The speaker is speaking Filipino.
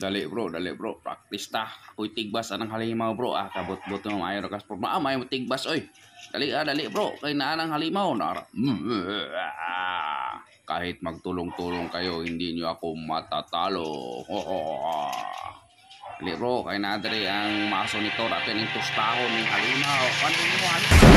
Dali bro, dali bro. Practice ta. Ako'y tigbas. Anang halimaw bro. Ah, kabot-bot mo. Ayaw kas po. Ah, may tigbas oy. Dali ah, dali bro. Kay anang halimaw. Nara. Mm, ah. kahit magtulong-tulong kayo, hindi nyo ako matatalo. Ho, ho, ho. Dali bro, kay nadre ang maso nito. Ratin ang tostahon ng halimaw. Ano mo halimaw?